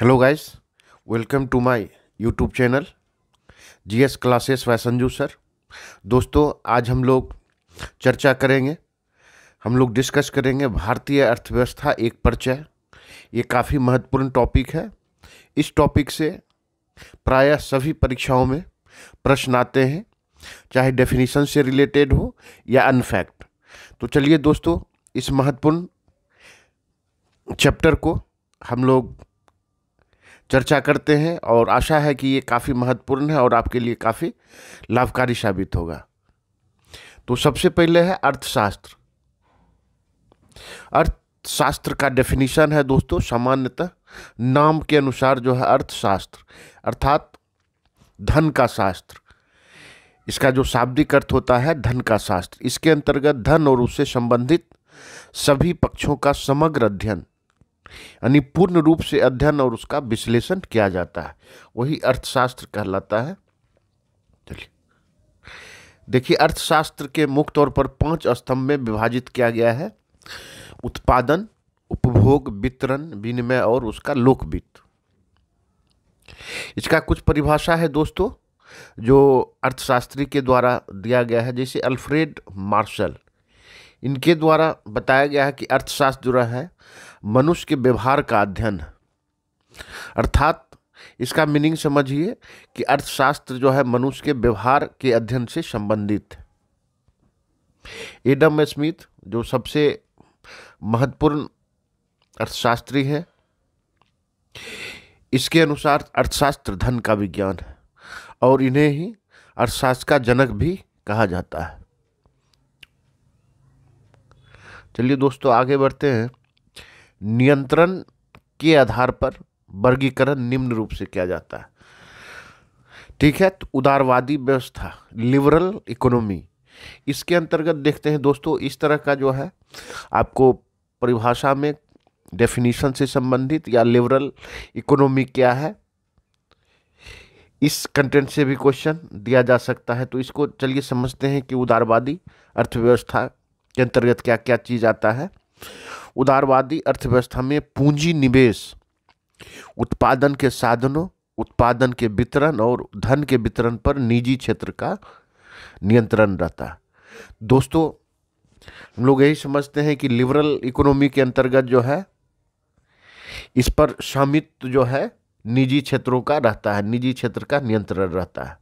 hello guys welcome to my YouTube channel GS classes वैसंजू sir दोस्तों आज हम लोग चर्चा करेंगे हम लोग डिस्कस करेंगे भारतीय अर्थव्यवस्था एक परिचय ये काफ़ी महत्वपूर्ण टॉपिक है इस टॉपिक से प्रायः सभी परीक्षाओं में प्रश्न आते हैं चाहे डेफिनेशन से रिलेटेड हो या अनफैक्ट तो चलिए दोस्तों इस महत्वपूर्ण चैप्टर को हम लोग चर्चा करते हैं और आशा है कि ये काफ़ी महत्वपूर्ण है और आपके लिए काफ़ी लाभकारी साबित होगा तो सबसे पहले है अर्थशास्त्र अर्थशास्त्र का डेफिनेशन है दोस्तों सामान्यतः नाम के अनुसार जो है अर्थशास्त्र अर्थात धन का शास्त्र इसका जो शाब्दिक अर्थ होता है धन का शास्त्र इसके अंतर्गत धन और उससे संबंधित सभी पक्षों का समग्र अध्ययन यानी पूर्ण रूप से अध्ययन और उसका विश्लेषण किया जाता है वही अर्थशास्त्र कहलाता है चलिए देखिए अर्थशास्त्र के मुख्य तौर पर पांच स्तंभ में विभाजित किया गया है उत्पादन उपभोग वितरण विनिमय और उसका लोक वित्त इसका कुछ परिभाषा है दोस्तों जो अर्थशास्त्री के द्वारा दिया गया है जैसे अल्फ्रेड मार्शल इनके द्वारा बताया गया है कि अर्थशास्त्र जुड़ा है मनुष्य के व्यवहार का अध्ययन अर्थात इसका मीनिंग समझिए कि अर्थशास्त्र जो है मनुष्य के व्यवहार के अध्ययन से संबंधित है एडम स्मिथ जो सबसे महत्वपूर्ण अर्थशास्त्री है इसके अनुसार अर्थशास्त्र धन का विज्ञान है और इन्हें ही अर्थशास्त्र का जनक भी कहा जाता है चलिए दोस्तों आगे बढ़ते हैं नियंत्रण के आधार पर वर्गीकरण निम्न रूप से किया जाता है ठीक है तो उदारवादी व्यवस्था लिबरल इकोनॉमी इसके अंतर्गत देखते हैं दोस्तों इस तरह का जो है आपको परिभाषा में डेफिनेशन से संबंधित या लिबरल इकोनॉमी क्या है इस कंटेंट से भी क्वेश्चन दिया जा सकता है तो इसको चलिए समझते हैं कि उदारवादी अर्थव्यवस्था के अंतर्गत क्या क्या चीज़ आता है उदारवादी अर्थव्यवस्था में पूंजी निवेश उत्पादन के साधनों उत्पादन के वितरण और धन के वितरण पर निजी क्षेत्र का नियंत्रण रहता है दोस्तों हम लोग यही समझते हैं कि लिबरल इकोनॉमी के अंतर्गत जो है इस पर स्वामित्व जो है निजी क्षेत्रों का रहता है निजी क्षेत्र का नियंत्रण रहता है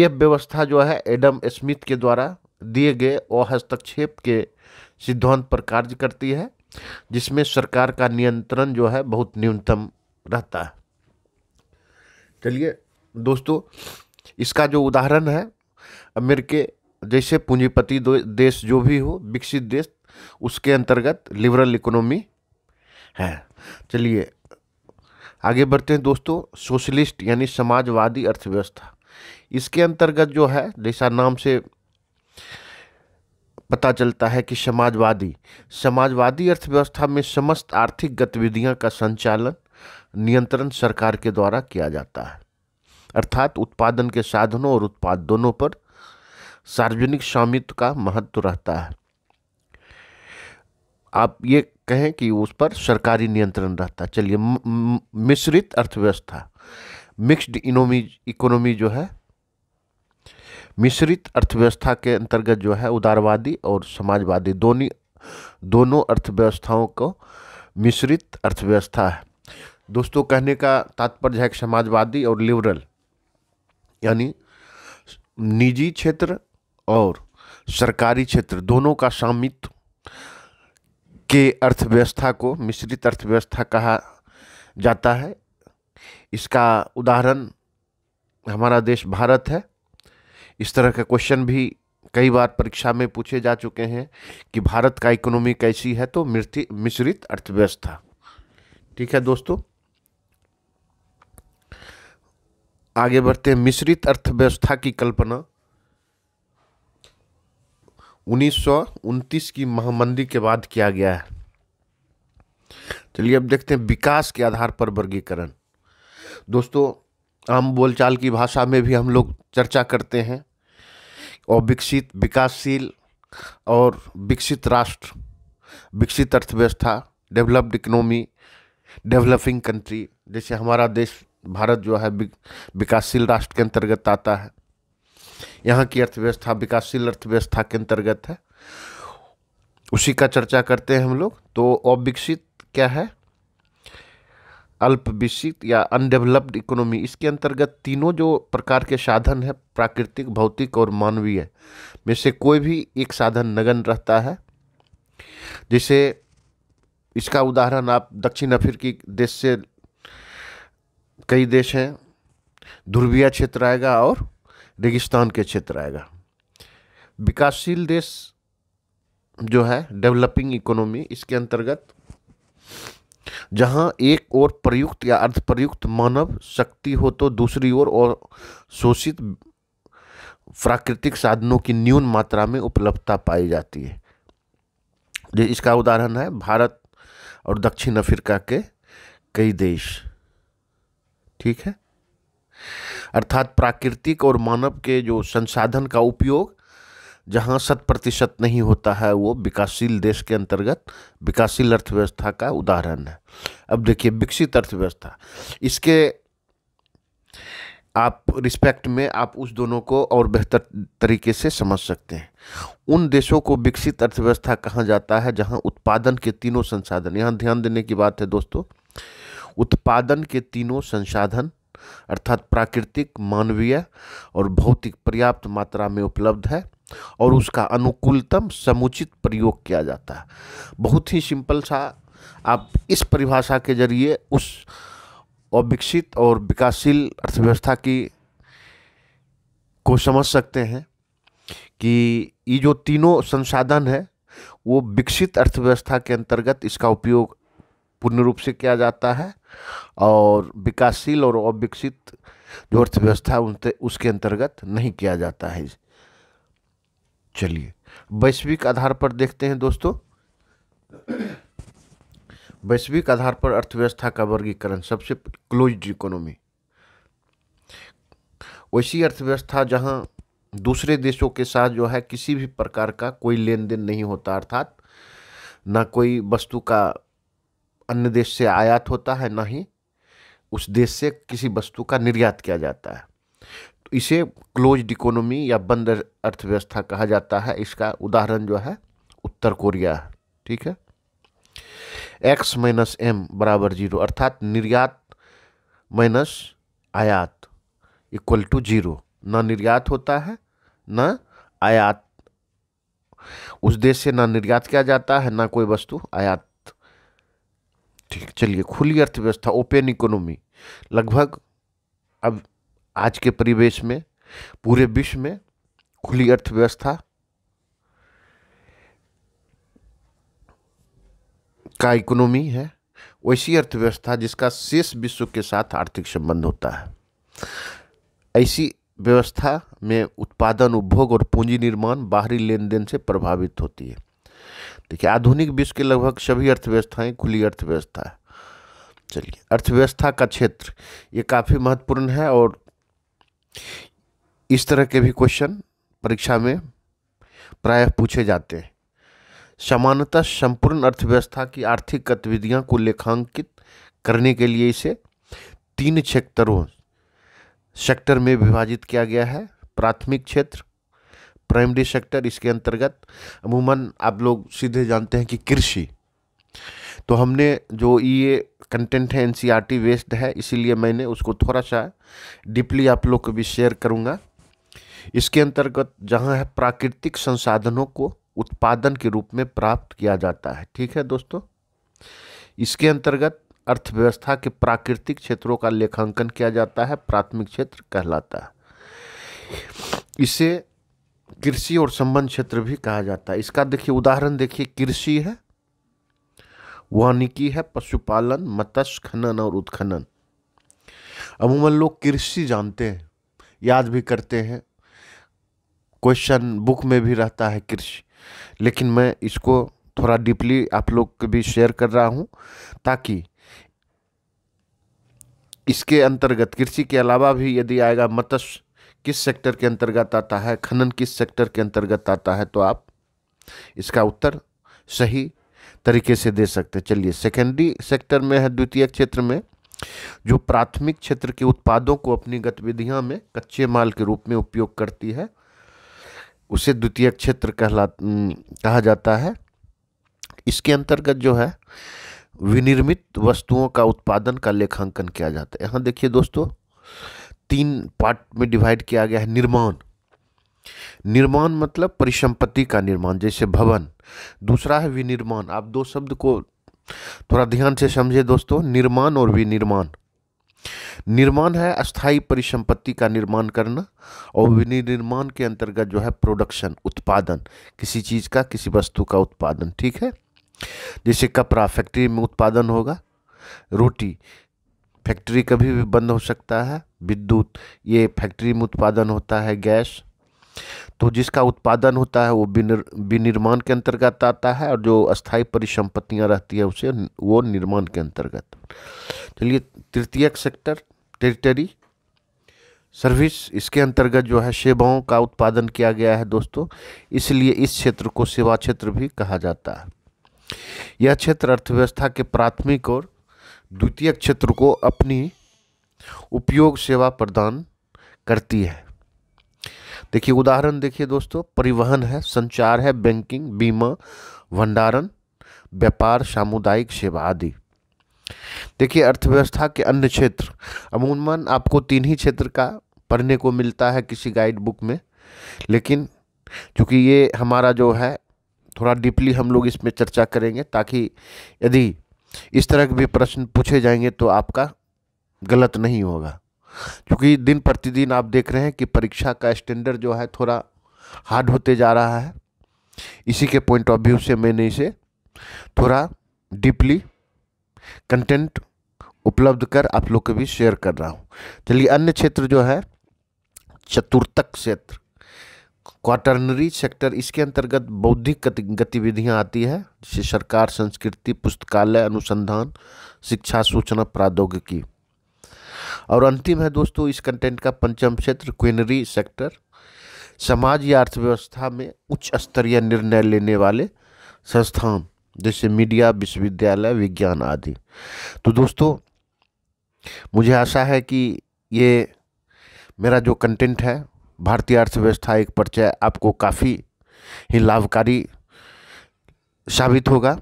यह व्यवस्था जो है एडम स्मिथ के द्वारा दिए गए और हस्तक्षेप के सिद्धांत पर कार्य करती है जिसमें सरकार का नियंत्रण जो है बहुत न्यूनतम रहता है चलिए दोस्तों इसका जो उदाहरण है अमेरिके जैसे पूंजीपति देश जो भी हो विकसित देश उसके अंतर्गत लिबरल इकोनॉमी है चलिए आगे बढ़ते हैं दोस्तों सोशलिस्ट यानी समाजवादी अर्थव्यवस्था इसके अंतर्गत जो है जैसा नाम से पता चलता है कि समाजवादी समाजवादी अर्थव्यवस्था में समस्त आर्थिक गतिविधियां का संचालन नियंत्रण सरकार के द्वारा किया जाता है अर्थात उत्पादन के साधनों और उत्पाद दोनों पर सार्वजनिक स्वामित्व का महत्व रहता है आप ये कहें कि उस पर सरकारी नियंत्रण रहता है चलिए मिश्रित अर्थव्यवस्था मिक्स्ड इनोमी इकोनॉमी जो है मिश्रित अर्थव्यवस्था के अंतर्गत जो है उदारवादी और समाजवादी दोनों दोनों अर्थव्यवस्थाओं को मिश्रित अर्थव्यवस्था है दोस्तों कहने का तात्पर्य है कि समाजवादी और लिबरल यानी निजी क्षेत्र और सरकारी क्षेत्र दोनों का स्वामित्व के अर्थव्यवस्था को मिश्रित अर्थव्यवस्था कहा जाता है इसका उदाहरण हमारा देश भारत है इस तरह के क्वेश्चन भी कई बार परीक्षा में पूछे जा चुके हैं कि भारत का इकोनॉमी कैसी है तो मिश्रित अर्थव्यवस्था ठीक है दोस्तों आगे बढ़ते हैं मिश्रित अर्थव्यवस्था की कल्पना उन्नीस की महामंदी के बाद किया गया है चलिए अब देखते हैं विकास के आधार पर वर्गीकरण दोस्तों आम बोलचाल की भाषा में भी हम लोग चर्चा करते हैं और विकसित विकासशील और विकसित राष्ट्र विकसित अर्थव्यवस्था डेवलप्ड इकनॉमी डेवलपिंग कंट्री जैसे हमारा देश भारत जो है विकासशील राष्ट्र के अंतर्गत आता है यहाँ की अर्थव्यवस्था विकासशील अर्थव्यवस्था के अंतर्गत है उसी का चर्चा करते हैं हम लोग तो अविकसित क्या है अल्प विकसित या अनडेवलप्ड इकोनॉमी इसके अंतर्गत तीनों जो प्रकार के साधन है प्राकृतिक भौतिक और मानवीय में से कोई भी एक साधन नगन रहता है जिसे इसका उदाहरण आप दक्षिण अफ्रीकी देश से कई देश हैं ध्रुवीय क्षेत्र आएगा और रेगिस्तान के क्षेत्र आएगा विकासशील देश जो है डेवलपिंग इकोनॉमी इसके अंतर्गत जहाँ एक और प्रयुक्त या अर्ध प्रयुक्त मानव शक्ति हो तो दूसरी ओर और, और शोषित प्राकृतिक साधनों की न्यून मात्रा में उपलब्धता पाई जाती है जो इसका उदाहरण है भारत और दक्षिण अफ्रीका के कई देश ठीक है अर्थात प्राकृतिक और मानव के जो संसाधन का उपयोग जहाँ शत प्रतिशत नहीं होता है वो विकासशील देश के अंतर्गत विकासशील अर्थव्यवस्था का उदाहरण है अब देखिए विकसित अर्थव्यवस्था इसके आप रिस्पेक्ट में आप उस दोनों को और बेहतर तरीके से समझ सकते हैं उन देशों को विकसित अर्थव्यवस्था कहा जाता है जहाँ उत्पादन के तीनों संसाधन यहाँ ध्यान देने की बात है दोस्तों उत्पादन के तीनों संसाधन अर्थात प्राकृतिक मानवीय और भौतिक पर्याप्त मात्रा में उपलब्ध है और उसका अनुकूलतम समुचित प्रयोग किया जाता है बहुत ही सिंपल सा आप इस परिभाषा के जरिए उस अविकसित और विकासशील अर्थव्यवस्था की को समझ सकते हैं कि ये जो तीनों संसाधन है वो विकसित अर्थव्यवस्था के अंतर्गत इसका उपयोग पूर्ण रूप से किया जाता है और विकासशील और अविकसित जो अर्थव्यवस्था उनते उसके अंतर्गत नहीं किया जाता है चलिए वैश्विक आधार पर देखते हैं दोस्तों वैश्विक आधार पर अर्थव्यवस्था का वर्गीकरण सबसे क्लोज्ड इकोनॉमी वैसी अर्थव्यवस्था जहां दूसरे देशों के साथ जो है किसी भी प्रकार का कोई लेन देन नहीं होता अर्थात ना कोई वस्तु का अन्य देश से आयात होता है ना ही उस देश से किसी वस्तु का निर्यात किया जाता है इसे क्लोज इकोनॉमी या बंद अर्थव्यवस्था कहा जाता है इसका उदाहरण जो है उत्तर कोरिया है ठीक है एक्स माइनस एम बराबर जीरो अर्थात निर्यात माइनस आयात इक्वल टू जीरो ना निर्यात होता है ना आयात उस देश से ना निर्यात किया जाता है ना कोई वस्तु आयात ठीक चलिए खुली अर्थव्यवस्था ओपन इकोनॉमी लगभग अब आज के परिवेश में पूरे विश्व में खुली अर्थव्यवस्था का इकोनॉमी है वैसी अर्थव्यवस्था जिसका शेष विश्व के साथ आर्थिक संबंध होता है ऐसी व्यवस्था में उत्पादन उपभोग और पूंजी निर्माण बाहरी लेन देन से प्रभावित होती है देखिए आधुनिक विश्व के लगभग सभी अर्थव्यवस्थाएं खुली अर्थव्यवस्था है चलिए अर्थव्यवस्था का क्षेत्र ये काफ़ी महत्वपूर्ण है और इस तरह के भी क्वेश्चन परीक्षा में प्रायः पूछे जाते हैं समानता संपूर्ण अर्थव्यवस्था की आर्थिक गतिविधियां को लेखांकित करने के लिए इसे तीन क्षेत्रों सेक्टर में विभाजित किया गया है प्राथमिक क्षेत्र प्राइमरी सेक्टर इसके अंतर्गत अमूमन आप लोग सीधे जानते हैं कि कृषि तो हमने जो ये कंटेंट है एनसीईआरटी वेस्ट e है इसीलिए मैंने उसको थोड़ा सा डीपली आप लोग को भी शेयर करूँगा इसके अंतर्गत जहाँ है प्राकृतिक संसाधनों को उत्पादन के रूप में प्राप्त किया जाता है ठीक है दोस्तों इसके अंतर्गत अर्थव्यवस्था के प्राकृतिक क्षेत्रों का लेखांकन किया जाता है प्राथमिक क्षेत्र कहलाता है इसे कृषि और संबंध क्षेत्र भी कहा जाता है इसका देखिए उदाहरण देखिए कृषि है वानिकी है पशुपालन मत्स्य खनन और उत्खनन अमूमन लोग कृषि जानते हैं याद भी करते हैं क्वेश्चन बुक में भी रहता है कृषि लेकिन मैं इसको थोड़ा डीपली आप लोग के भी शेयर कर रहा हूँ ताकि इसके अंतर्गत कृषि के अलावा भी यदि आएगा मत्स्य किस सेक्टर के अंतर्गत आता है खनन किस सेक्टर के अंतर्गत आता है तो आप इसका उत्तर सही तरीके से दे सकते हैं चलिए सेकेंडरी सेक्टर में है द्वितीय क्षेत्र में जो प्राथमिक क्षेत्र के उत्पादों को अपनी गतिविधियां में कच्चे माल के रूप में उपयोग करती है उसे द्वितीय क्षेत्र कहला कहा जाता है इसके अंतर्गत जो है विनिर्मित वस्तुओं का उत्पादन का लेखांकन किया जाता है यहाँ देखिए दोस्तों तीन पार्ट में डिवाइड किया गया है निर्माण निर्माण मतलब परिसंपत्ति का निर्माण जैसे भवन दूसरा है विनिर्माण आप दो शब्द को थोड़ा ध्यान से समझे दोस्तों निर्माण और विनिर्माण निर्माण है अस्थाई परिसंपत्ति का निर्माण करना और विनिर्माण के अंतर्गत जो है प्रोडक्शन उत्पादन किसी चीज़ का किसी वस्तु का उत्पादन ठीक है जैसे कपड़ा फैक्ट्री में उत्पादन होगा रोटी फैक्ट्री कभी भी बंद हो सकता है विद्युत ये फैक्ट्री में उत्पादन होता है गैस तो जिसका उत्पादन होता है वो विनिर्माण के अंतर्गत आता है और जो अस्थायी परिसंपत्तियां रहती है उसे वो निर्माण के अंतर्गत चलिए तृतीयक सेक्टर टेरिटरी सर्विस इसके अंतर्गत जो है सेवाओं का उत्पादन किया गया है दोस्तों इसलिए इस क्षेत्र को सेवा क्षेत्र भी कहा जाता है यह क्षेत्र अर्थव्यवस्था के प्राथमिक और द्वितीय क्षेत्र को अपनी उपयोग सेवा प्रदान करती है देखिए उदाहरण देखिए दोस्तों परिवहन है संचार है बैंकिंग बीमा भंडारण व्यापार सामुदायिक सेवा आदि देखिए अर्थव्यवस्था के अन्य क्षेत्र अमूमन आपको तीन ही क्षेत्र का पढ़ने को मिलता है किसी गाइड बुक में लेकिन चूँकि ये हमारा जो है थोड़ा डीपली हम लोग इसमें चर्चा करेंगे ताकि यदि इस तरह के भी प्रश्न पूछे जाएंगे तो आपका गलत नहीं होगा क्योंकि दिन प्रतिदिन आप देख रहे हैं कि परीक्षा का स्टैंडर्ड जो है थोड़ा हार्ड होते जा रहा है इसी के पॉइंट ऑफ व्यू से मैंने इसे थोड़ा डीपली कंटेंट उपलब्ध कर आप लोग के भी शेयर कर रहा हूँ चलिए अन्य क्षेत्र जो है चतुर्थक क्षेत्र क्वाटरनरी सेक्टर इसके अंतर्गत बौद्धिक गतिविधियां आती है जैसे सरकार संस्कृति पुस्तकालय अनुसंधान शिक्षा सूचना प्रौद्योगिकी और अंतिम है दोस्तों इस कंटेंट का पंचम क्षेत्र क्विनरी सेक्टर समाज या अर्थव्यवस्था में उच्च स्तरीय निर्णय लेने वाले संस्थान जैसे मीडिया विश्वविद्यालय विज्ञान आदि तो दोस्तों मुझे आशा है कि ये मेरा जो कंटेंट है भारतीय अर्थव्यवस्था एक परिचय आपको काफ़ी ही लाभकारी साबित होगा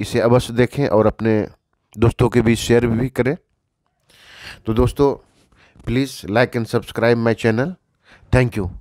इसे अवश्य देखें और अपने दोस्तों के बीच शेयर भी करें तो दोस्तों please like and subscribe my channel thank you